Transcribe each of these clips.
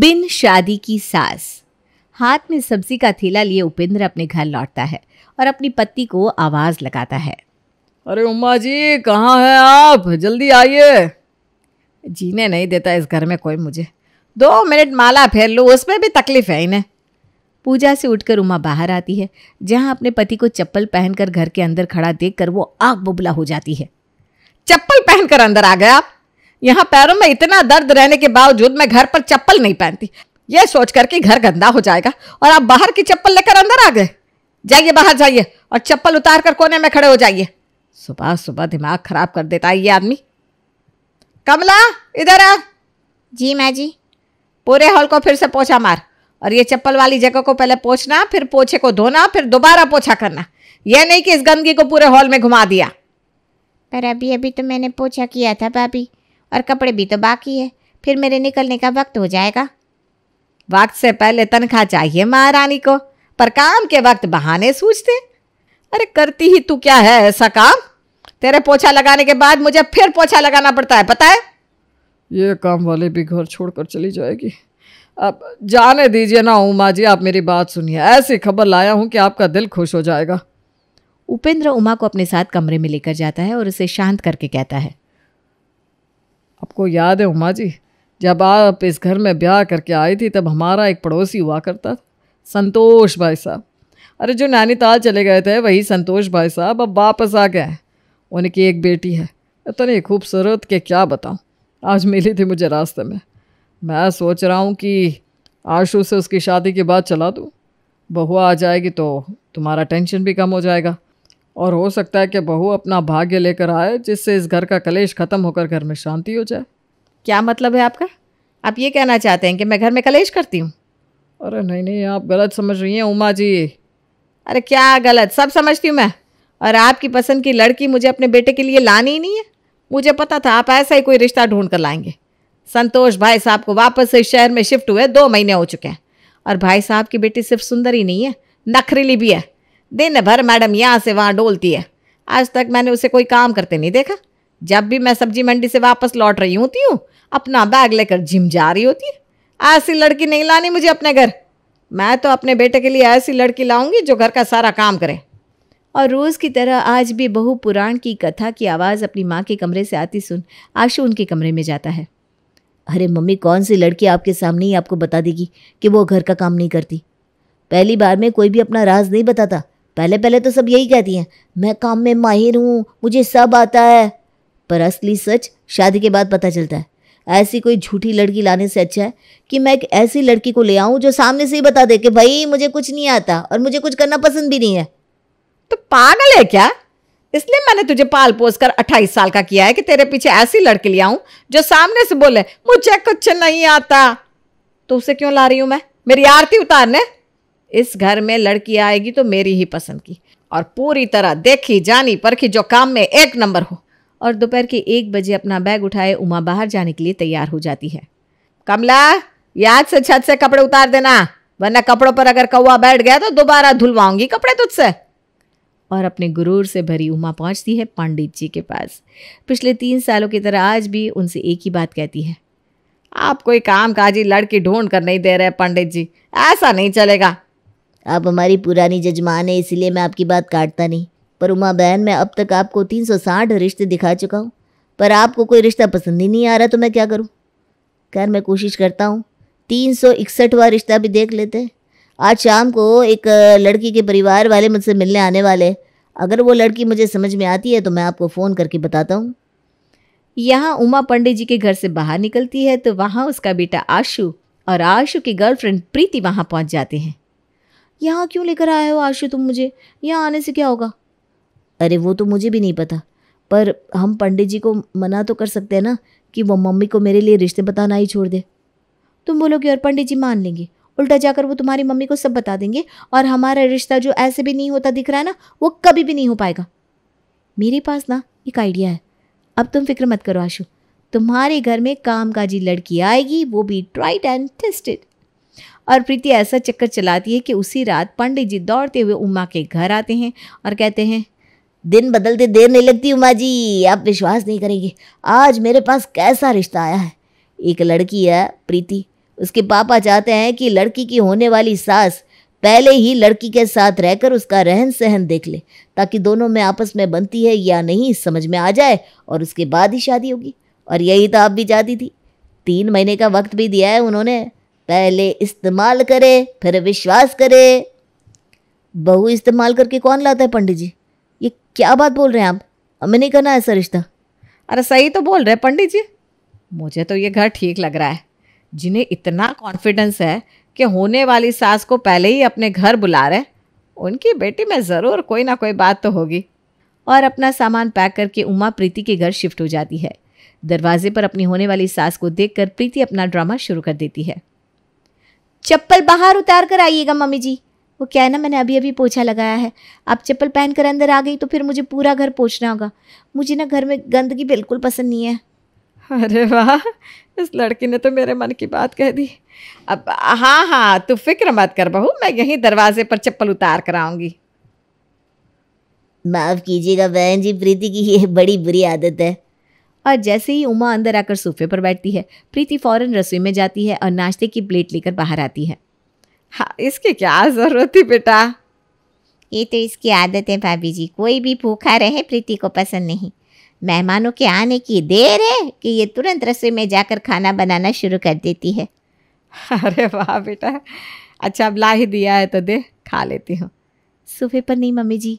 बिन शादी की सास हाथ में सब्जी का थैला लिए उपेंद्र अपने घर लौटता है और अपनी पत्नी को आवाज लगाता है अरे उम्मा जी कहाँ हैं आप जल्दी आइए जीने नहीं देता इस घर में कोई मुझे दो मिनट माला फेर लो उसमें भी तकलीफ है इन्हें पूजा से उठकर उमा बाहर आती है जहाँ अपने पति को चप्पल पहनकर घर के अंदर खड़ा देखकर वो आग बुबला हो जाती है चप्पल पहनकर अंदर आ गए आप यहाँ पैरों में इतना दर्द रहने के बावजूद मैं घर पर चप्पल नहीं पहनती यह सोचकर कि घर गंदा हो जाएगा और आप बाहर की चप्पल लेकर अंदर आ गए जाइए बाहर जाइए और चप्पल उतार कर कोने में खड़े हो जाइए सुबह सुबह दिमाग खराब कर देता है ये आदमी कमला इधर आ जी मैं जी पूरे हॉल को फिर से पोछा मार और ये चप्पल वाली जगह को पहले पोछना फिर पोछे को धोना फिर दोबारा पोछा करना यह नहीं कि इस गंदगी को पूरे हॉल में घुमा दिया पर अभी अभी तो मैंने पोछा किया था भाभी और कपड़े भी तो बाकी है फिर मेरे निकलने का वक्त हो जाएगा वक्त से पहले तनख्वाह चाहिए महारानी को पर काम के वक्त बहाने सूझते अरे करती ही तू क्या है ऐसा काम तेरे पोछा लगाने के बाद मुझे फिर पोछा लगाना पड़ता है पता है ये काम वाले भी घर छोड़कर चली जाएगी अब जाने दीजिए ना उमा जी आप मेरी बात सुनिए ऐसी खबर लाया हूँ कि आपका दिल खुश हो जाएगा उपेंद्र उमा को अपने साथ कमरे में लेकर जाता है और उसे शांत करके कहता है आपको याद है उमा जी जब आप इस घर में ब्याह करके आई थी तब हमारा एक पड़ोसी हुआ करता था संतोष भाई साहब अरे जो नैनीताल चले गए थे वही संतोष भाई साहब अब वापस आ गए उनकी एक बेटी है इतनी खूबसूरत के क्या बताऊँ आज मिली थी मुझे रास्ते में मैं सोच रहा हूँ कि आशू से उसकी शादी के बाद चला दूँ बहुआ आ जाएगी तो तुम्हारा टेंशन भी कम हो जाएगा और हो सकता है कि बहू अपना भाग्य लेकर आए जिससे इस घर का कलेश खत्म होकर घर में शांति हो जाए क्या मतलब है आपका आप ये कहना चाहते हैं कि मैं घर में कलेश करती हूँ अरे नहीं नहीं आप गलत समझ रही हैं उमा जी अरे क्या गलत सब समझती हूँ मैं और आपकी पसंद की लड़की मुझे अपने बेटे के लिए लानी ही नहीं है मुझे पता था आप ऐसा ही कोई रिश्ता ढूंढ कर लाएंगे संतोष भाई साहब को वापस से शहर में शिफ्ट हुए दो महीने हो चुके हैं और भाई साहब की बेटी सिर्फ सुंदर ही नहीं है नखरीली भी है दिन भर मैडम यहाँ से वहाँ डोलती है आज तक मैंने उसे कोई काम करते नहीं देखा जब भी मैं सब्जी मंडी से वापस लौट रही होती हूँ अपना बैग लेकर जिम जा रही होती है ऐसी लड़की नहीं लानी मुझे अपने घर मैं तो अपने बेटे के लिए ऐसी लड़की लाऊंगी जो घर का सारा काम करे और रोज़ की तरह आज भी बहु पुराण की कथा की आवाज़ अपनी माँ के कमरे से आती सुन आशु उनके कमरे में जाता है अरे मम्मी कौन सी लड़की आपके सामने ही आपको बता देगी कि वो घर का काम नहीं करती पहली बार में कोई भी अपना राज नहीं बताता पहले पहले तो सब यही कहती हैं मैं काम में माहिर हूँ मुझे सब आता है पर असली सच शादी के बाद पता चलता है ऐसी कोई झूठी लड़की लाने से अच्छा है कि मैं एक ऐसी लड़की को ले आऊँ जो सामने से ही बता दे कि भाई मुझे कुछ नहीं आता और मुझे कुछ करना पसंद भी नहीं है तो पागल है क्या इसलिए मैंने तुझे पाल पोस कर अट्ठाईस साल का किया है कि तेरे पीछे ऐसी लड़की ले आऊँ जो सामने से बोले मुझे कुछ नहीं आता तो उसे क्यों ला रही हूँ मैं मेरी आरती उतारने इस घर में लड़की आएगी तो मेरी ही पसंद की और पूरी तरह देखी जानी परखी जो काम में एक नंबर हो और दोपहर के एक बजे अपना बैग उठाए उमा बाहर जाने के लिए तैयार हो जाती है कमला याद से छत से कपड़े उतार देना वरना कपड़ों पर अगर कौआ बैठ गया तो दोबारा धुलवाऊंगी कपड़े तुझसे और अपने गुरूर से भरी उमा पहुंचती है पंडित जी के पास पिछले तीन सालों की तरह आज भी उनसे एक ही बात कहती है आप कोई काम काजी लड़की ढूंढ कर नहीं दे रहे पंडित जी ऐसा नहीं चलेगा आप हमारी पुरानी जजमान है इसलिए मैं आपकी बात काटता नहीं पर उमा बहन मैं अब तक आपको तीन सौ साठ रिश्ते दिखा चुका हूँ पर आपको कोई रिश्ता पसंद ही नहीं आ रहा तो मैं क्या करूँ खैर मैं कोशिश करता हूँ तीन सौ इकसठवा रिश्ता भी देख लेते हैं आज शाम को एक लड़की के परिवार वाले मुझसे मिलने आने वाले अगर वो लड़की मुझे समझ में आती है तो मैं आपको फ़ोन करके बताता हूँ यहाँ उमा पंडित जी के घर से बाहर निकलती है तो वहाँ उसका बेटा आशु और आशु की गर्लफ्रेंड प्रीति वहाँ पहुँच जाते हैं यहाँ क्यों लेकर आए हो आशु तुम मुझे यहाँ आने से क्या होगा अरे वो तो मुझे भी नहीं पता पर हम पंडित जी को मना तो कर सकते हैं ना कि वो मम्मी को मेरे लिए रिश्ते बताना ही छोड़ दे तुम कि और पंडित जी मान लेंगे उल्टा जाकर वो तुम्हारी मम्मी को सब बता देंगे और हमारा रिश्ता जो ऐसे भी नहीं होता दिख रहा है ना वो कभी भी नहीं हो पाएगा मेरे पास ना एक आइडिया है अब तुम फिक्र मत करो आशु तुम्हारे घर में कामकाजी लड़की आएगी वो भी ट्राइड एंड टेस्टेड और प्रीति ऐसा चक्कर चलाती है कि उसी रात पंडित जी दौड़ते हुए उमा के घर आते हैं और कहते हैं दिन बदलते देर नहीं लगती उमा जी आप विश्वास नहीं करेंगे आज मेरे पास कैसा रिश्ता आया है एक लड़की है प्रीति उसके पापा चाहते हैं कि लड़की की होने वाली सास पहले ही लड़की के साथ रहकर उसका रहन सहन देख ले ताकि दोनों में आपस में बनती है या नहीं समझ में आ जाए और उसके बाद ही शादी होगी और यही तो आप भी चाहती थी तीन महीने का वक्त भी दिया है उन्होंने पहले इस्तेमाल करे फिर विश्वास करे बहू इस्तेमाल करके कौन लाता है पंडित जी ये क्या बात बोल रहे हैं आप हमें नहीं करना ऐसा रिश्ता अरे सही तो बोल रहे पंडित जी मुझे तो ये घर ठीक लग रहा है जिन्हें इतना कॉन्फिडेंस है कि होने वाली सास को पहले ही अपने घर बुला रहे उनकी बेटी में ज़रूर कोई ना कोई बात तो होगी और अपना सामान पैक करके उमा प्रीति के घर शिफ्ट हो जाती है दरवाजे पर अपनी होने वाली सास को देखकर प्रीति अपना ड्रामा शुरू कर देती है चप्पल बाहर उतार कर आइएगा मम्मी जी वो क्या है ना मैंने अभी अभी पोछा लगाया है आप चप्पल पहन कर अंदर आ गई तो फिर मुझे पूरा घर पोछना होगा मुझे ना घर में गंदगी बिल्कुल पसंद नहीं है अरे वाह इस लड़की ने तो मेरे मन की बात कह दी अब हाँ हाँ तू फिक्र मत कर बहू मैं यहीं दरवाजे पर चप्पल उतार कर आऊँगी माफ़ कीजिएगा बहन जी प्रीति की ये बड़ी बुरी आदत है और जैसे ही उमा अंदर आकर सोफे पर बैठती है प्रीति फौरन रसोई में जाती है और नाश्ते की प्लेट लेकर बाहर आती है हाँ इसकी क्या ज़रूरत थी बेटा ये तो इसकी आदत है भाभी जी कोई भी भूखा रहे प्रीति को पसंद नहीं मेहमानों के आने की देर है कि ये तुरंत रसोई में जाकर खाना बनाना शुरू कर देती है अरे वाह बेटा अच्छा अब ला ही दिया है तो दे खा लेती हूँ सोफे पर नहीं मम्मी जी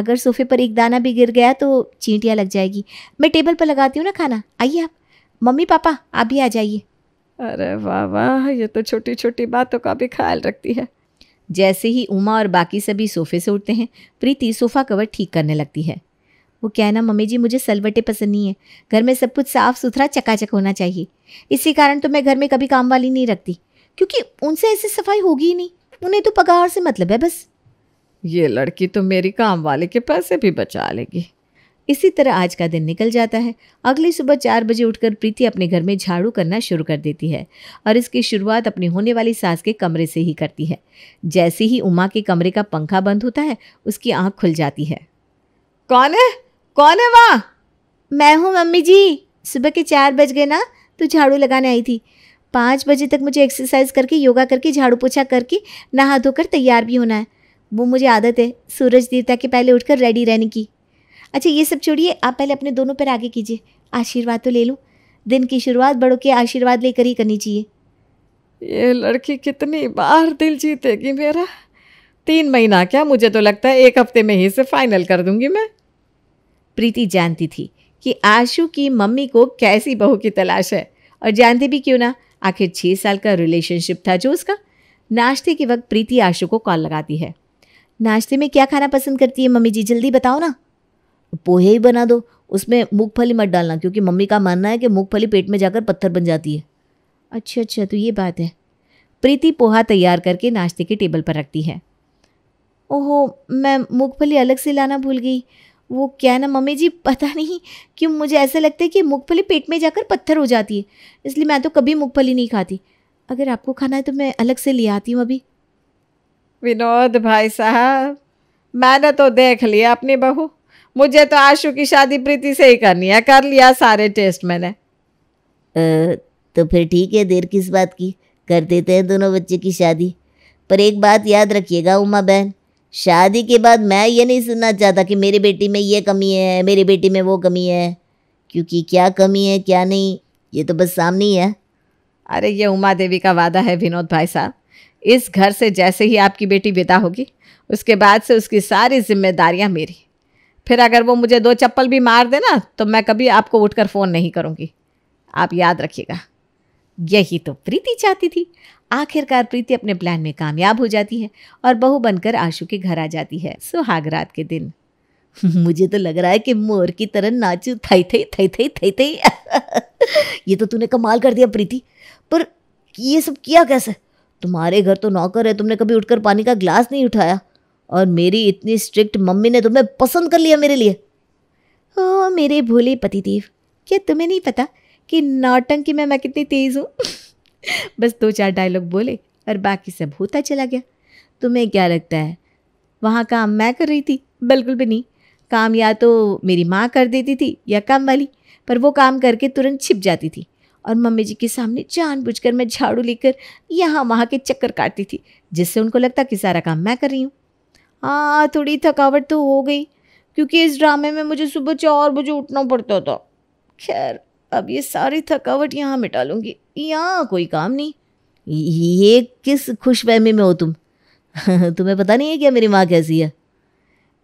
अगर सोफे पर एक दाना भी गिर गया तो चींटियाँ लग जाएगी मैं टेबल पर लगाती हूँ ना खाना आइए आप मम्मी पापा आप भी आ जाइए अरे वाह वाह ये तो छोटी छोटी बातों का भी ख्याल रखती है जैसे ही उमा और बाकी सभी सोफे से उठते हैं प्रीति सोफ़ा कवर ठीक करने लगती है वो क्या है ना मम्मी जी मुझे सलवटे पसंद नहीं है घर में सब कुछ साफ सुथरा चकाचक होना चाहिए इसी कारण तो मैं घर में कभी काम वाली नहीं रखती क्योंकि उनसे ऐसी सफाई होगी ही नहीं उन्हें तो पगार से मतलब है बस ये लड़की तो मेरी काम वाले के पैसे भी बचा लेगी इसी तरह आज का दिन निकल जाता है अगली सुबह चार बजे उठकर प्रीति अपने घर में झाड़ू करना शुरू कर देती है और इसकी शुरुआत अपनी होने वाली सास के कमरे से ही करती है जैसे ही उमा के कमरे का पंखा बंद होता है उसकी आंख खुल जाती है कौन है कौन है वहाँ मैं हूँ मम्मी जी सुबह के चार बज गए ना तो झाड़ू लगाने आई थी पाँच बजे तक मुझे एक्सरसाइज करके योगा करके झाड़ू पोछा करके नहा धोकर तैयार भी होना है वो मुझे आदत है सूरज देवता के पहले उठकर रेडी रहने की अच्छा ये सब छोड़िए आप पहले अपने दोनों पैर आगे कीजिए आशीर्वाद तो ले लूँ दिन की शुरुआत बड़ों के आशीर्वाद लेकर ही करनी चाहिए ये लड़की कितनी बार दिल जीतेगी मेरा तीन महीना क्या मुझे तो लगता है एक हफ्ते में ही इसे फाइनल कर दूंगी मैं प्रीति जानती थी कि आशु की मम्मी को कैसी बहू की तलाश है और जानते भी क्यों ना आखिर छः साल का रिलेशनशिप था जो उसका नाश्ते के वक्त प्रीति आशु को कॉल लगाती है नाश्ते में क्या खाना पसंद करती है मम्मी जी जल्दी बताओ ना पोहे ही बना दो उसमें मूंगफली मत डालना क्योंकि मम्मी का मानना है कि मूंगफली पेट में जाकर पत्थर बन जाती है अच्छा अच्छा तो ये बात है प्रीति पोहा तैयार करके नाश्ते के टेबल पर रखती है ओहो मैं मूंगफली अलग से लाना भूल गई वो क्या ना मम्मी जी पता नहीं क्यों मुझे ऐसा लगता है कि मूंगफली पेट में जाकर पत्थर हो जाती है इसलिए मैं तो कभी मूंगफली नहीं खाती अगर आपको खाना है तो मैं अलग से ले आती हूँ अभी विनोद भाई साहब मैंने तो देख लिया अपनी बहू मुझे तो आशु की शादी प्रीति से ही करनी है कर लिया सारे टेस्ट मैंने आ, तो फिर ठीक है देर किस बात की कर देते हैं दोनों बच्चे की शादी पर एक बात याद रखिएगा उमा बहन शादी के बाद मैं ये नहीं सुनना चाहता कि मेरी बेटी में ये कमी है मेरी बेटी में वो कमी है क्योंकि क्या कमी है क्या नहीं ये तो बस सामने ही है अरे ये उमा देवी का वादा है विनोद भाई साहब इस घर से जैसे ही आपकी बेटी विदा होगी उसके बाद से उसकी सारी जिम्मेदारियां मेरी फिर अगर वो मुझे दो चप्पल भी मार देना तो मैं कभी आपको उठकर फ़ोन नहीं करूँगी आप याद रखिएगा यही तो प्रीति चाहती थी आखिरकार प्रीति अपने प्लान में कामयाब हो जाती है और बहू बनकर आशू के घर आ जाती है सुहाग रात के दिन मुझे तो लग रहा है कि मोर की तरह नाचू थई थई थई थई थई थई ये तो तूने कमाल कर दिया प्रीति पर ये सब किया कैसे तुम्हारे घर तो नौकर है तुमने कभी उठकर पानी का ग्लास नहीं उठाया और मेरी इतनी स्ट्रिक्ट मम्मी ने तुम्हें पसंद कर लिया मेरे लिए ओ मेरे भोले पतिदेव क्या तुम्हें नहीं पता कि नौटंकी में मैं कितनी तेज़ हूँ बस दो चार डायलॉग बोले और बाकी सब होता चला गया तुम्हें क्या लगता है वहाँ काम मैं कर रही थी बिल्कुल भी नहीं काम या तो मेरी माँ कर देती थी या काम वाली पर वो काम करके तुरंत छिप जाती थी और मम्मी जी के सामने जानबूझकर मैं झाड़ू लेकर यहाँ वहाँ के चक्कर काटती थी जिससे उनको लगता कि सारा काम मैं कर रही हूँ हाँ थोड़ी थकावट तो हो गई क्योंकि इस ड्रामे में मुझे सुबह चार बजे उठना पड़ता था खैर अब ये सारी थकावट यहाँ मिटा लूँगी यहाँ कोई काम नहीं ये किस खुश फहमी में हो तुम तुम्हें पता नहीं है क्या मेरी माँ कैसी है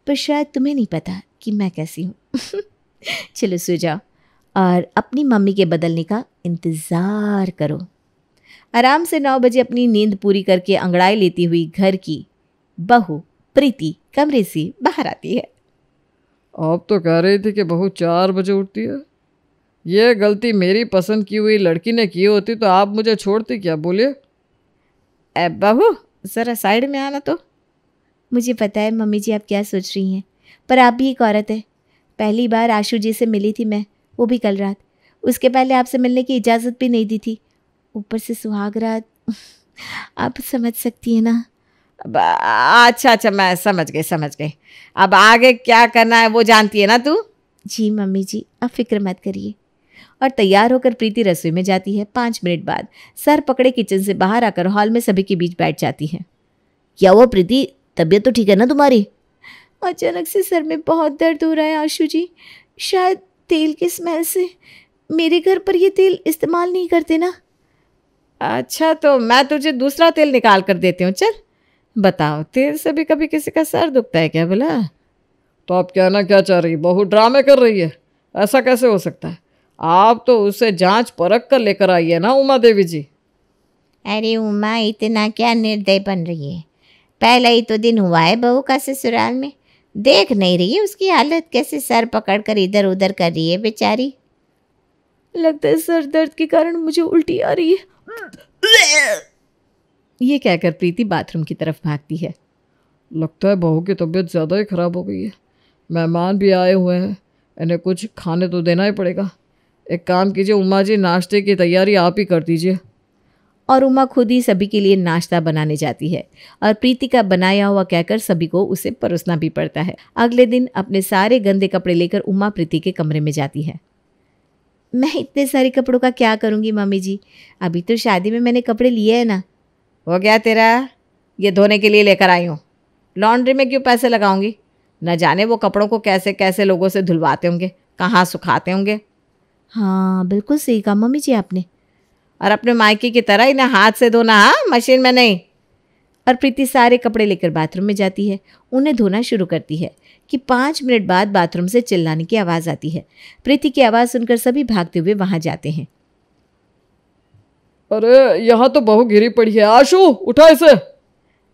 पर शायद तुम्हें नहीं पता कि मैं कैसी हूँ चलो सो जाओ और अपनी मम्मी के बदलने का इंतज़ार करो आराम से नौ बजे अपनी नींद पूरी करके अंगड़ाई लेती हुई घर की बहू प्रीति कमरे से बाहर आती है आप तो कह रही थी कि बहू चार बजे उठती है यह गलती मेरी पसंद की हुई लड़की ने की होती तो आप मुझे छोड़ती क्या बोलिए बहू ज़रा साइड में आना तो मुझे पता है मम्मी जी आप क्या सोच रही हैं पर आप भी एक औरत है पहली बार आशू जी से मिली थी मैं वो भी कल रात उसके पहले आपसे मिलने की इजाज़त भी नहीं दी थी ऊपर से सुहाग रात आप समझ सकती हैं ना अब अच्छा अच्छा मैं समझ गई समझ गई अब आगे क्या करना है वो जानती है ना तू जी मम्मी जी अब फिक्र मत करिए और तैयार होकर प्रीति रसोई में जाती है पाँच मिनट बाद सर पकड़े किचन से बाहर आकर हॉल में सभी के बीच बैठ जाती है क्या वो प्रीति तबीयत तो ठीक है ना तुम्हारी अचानक से सर में बहुत दर्द हो रहा है आशू जी शायद तेल की स्मेल से मेरे घर पर ये तेल इस्तेमाल नहीं करते ना अच्छा तो मैं तुझे दूसरा तेल निकाल कर देती हूँ चल बताओ तेल से भी कभी किसी का सर दुखता है क्या बोला तो आप कहना क्या चाह रही बहुत ड्रामे कर रही है ऐसा कैसे हो सकता है आप तो उसे जांच परख कर लेकर आई है ना उमा देवी जी अरे उमा इतना क्या निर्दय बन रही है पहला ही तो दिन हुआ है बहू का ससुराल में देख नहीं रही है उसकी हालत कैसे सर पकड़ कर इधर उधर कर रही है बेचारी लगता है सर दर्द के कारण मुझे उल्टी आ रही है ये कहकर प्रीति बाथरूम की तरफ भागती है लगता है बहू की तबीयत ज़्यादा ही ख़राब हो गई है मेहमान भी आए हुए हैं इन्हें कुछ खाने तो देना ही पड़ेगा एक काम कीजिए उमा जी नाश्ते की तैयारी आप ही कर दीजिए और उमा खुद ही सभी के लिए नाश्ता बनाने जाती है और प्रीति का बनाया हुआ कहकर सभी को उसे परोसना भी पड़ता है अगले दिन अपने सारे गंदे कपड़े लेकर उमा प्रीति के कमरे में जाती है मैं इतने सारे कपड़ों का क्या करूँगी मम्मी जी अभी तो शादी में मैंने कपड़े लिए हैं ना हो गया तेरा ये धोने के लिए लेकर आई हूँ लॉन्ड्री में क्यों पैसे लगाऊंगी न जाने वो कपड़ों को कैसे कैसे लोगों से धुलवाते होंगे कहाँ सुखाते होंगे हाँ बिल्कुल सही कहा मम्मी जी आपने और अपने मायके की तरह इन्हें हाथ से धोना हाँ मशीन में नहीं और प्रीति सारे कपड़े लेकर बाथरूम में जाती है उन्हें धोना शुरू करती है कि पाँच मिनट बाद बाथरूम से चिल्लाने की आवाज़ आती है प्रीति की आवाज़ सुनकर सभी भागते हुए वहाँ जाते हैं अरे यहाँ तो बहु गिरी पड़ी है आशु उठा इसे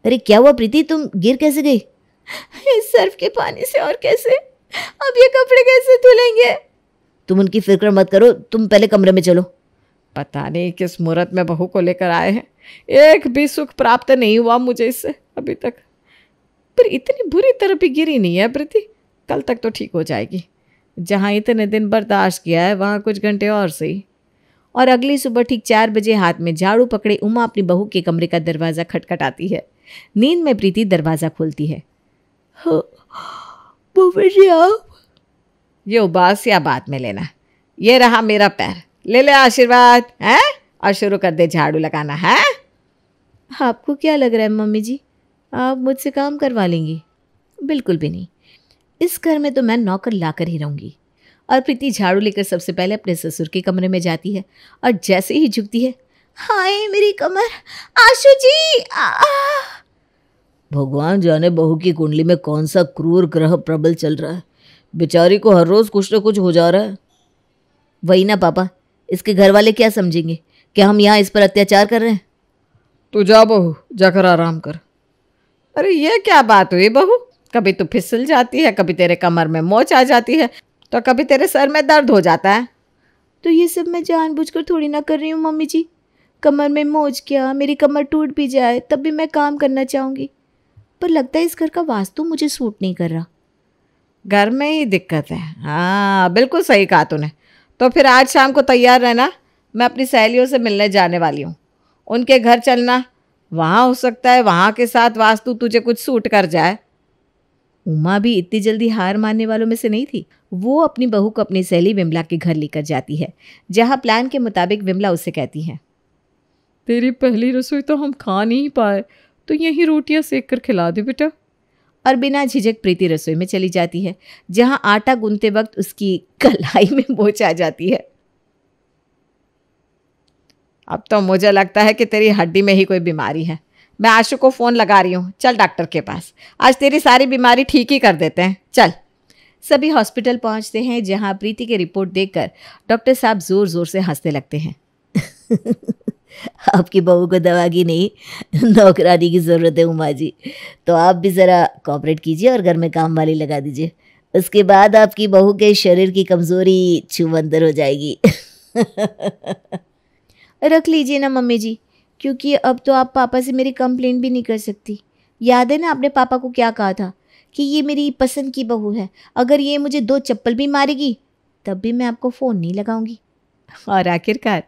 अरे क्या हुआ प्रीति तुम गिर कैसे गई इस सर्फ के पानी से और कैसे अब ये कपड़े कैसे धुलेंगे तुम उनकी फिक्र मत करो तुम पहले कमरे में चलो पता नहीं किस मुहूर्त में बहू को लेकर आए हैं एक भी सुख प्राप्त नहीं हुआ मुझे इससे अभी तक पर इतनी बुरी तरह भी गिरी नहीं है प्रीति कल तक तो ठीक हो जाएगी जहाँ इतने दिन बर्दाश्त किया है वहाँ कुछ घंटे और सही और अगली सुबह ठीक चार बजे हाथ में झाड़ू पकड़े उमा अपनी बहू के कमरे का दरवाज़ा खटखटाती है नींद में प्रीति दरवाज़ा खोलती है हाँ, ये उबास या बात में लेना ये रहा मेरा पैर ले ले आशीर्वाद हैं और शुरू कर दे झाड़ू लगाना है आपको क्या लग रहा है मम्मी जी आप मुझसे काम करवा लेंगी बिल्कुल भी नहीं इस घर में तो मैं नौकर लाकर ही रहूँगी और प्रीति झाड़ू लेकर सबसे पहले अपने ससुर के कमरे में जाती है और जैसे ही झुकती है हाय मेरी कमर आशु जी भगवान जाने बहू की कुंडली में कौन सा क्रूर ग्रह प्रबल चल रहा है बेचारी को हर रोज कुछ ना कुछ हो जा रहा है वही ना पापा इसके घर वाले क्या समझेंगे क्या हम यहाँ इस पर अत्याचार कर रहे हैं तू जा बहू जाकर आराम कर अरे ये क्या बात हुई बहू कभी तू फिसल जाती है कभी तेरे कमर में मोच आ जाती है तो कभी तेरे सर में दर्द हो जाता है तो ये सब मैं जानबूझकर थोड़ी ना कर रही हूँ मम्मी जी कमर में मोच क्या मेरी कमर टूट भी जाए तब भी मैं काम करना चाहूँगी पर लगता है इस घर का वास्तु मुझे सूट नहीं कर रहा घर में ही दिक्कत है हाँ बिल्कुल सही कहा तूने तो फिर आज शाम को तैयार रहना मैं अपनी सहेलियों से मिलने जाने वाली हूँ उनके घर चलना वहाँ हो सकता है वहाँ के साथ वास्तु तुझे कुछ सूट कर जाए उमा भी इतनी जल्दी हार मानने वालों में से नहीं थी वो अपनी बहू को अपनी सहेली विमला के घर लेकर जाती है जहाँ प्लान के मुताबिक विमला उसे कहती है तेरी पहली रसोई तो हम खा नहीं पाए तो यहीं रोटियाँ सेक कर खिला दे बेटा और बिना झिझक प्रीति रसोई में चली जाती है जहाँ आटा गूंदते वक्त उसकी कलाई में बोच आ जाती है अब तो मुझे लगता है कि तेरी हड्डी में ही कोई बीमारी है मैं आशु को फ़ोन लगा रही हूँ चल डॉक्टर के पास आज तेरी सारी बीमारी ठीक ही कर देते हैं चल सभी हॉस्पिटल पहुँचते हैं जहाँ प्रीति की रिपोर्ट देखकर डॉक्टर साहब ज़ोर ज़ोर से हंसने लगते हैं आपकी बहू को दवा की नहीं नौकरानी की ज़रूरत है उमा जी तो आप भी ज़रा कॉपरेट कीजिए और घर में काम वाली लगा दीजिए उसके बाद आपकी बहू के शरीर की कमज़ोरी छुबंदर हो जाएगी रख लीजिए ना मम्मी जी क्योंकि अब तो आप पापा से मेरी कंप्लेंट भी नहीं कर सकती याद है ना आपने पापा को क्या कहा था कि ये मेरी पसंद की बहू है अगर ये मुझे दो चप्पल भी मारेगी तब भी मैं आपको फ़ोन नहीं लगाऊंगी और आखिरकार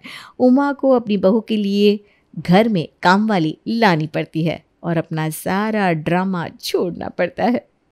उमा को अपनी बहू के लिए घर में काम वाली लानी पड़ती है और अपना सारा ड्रामा छोड़ना पड़ता है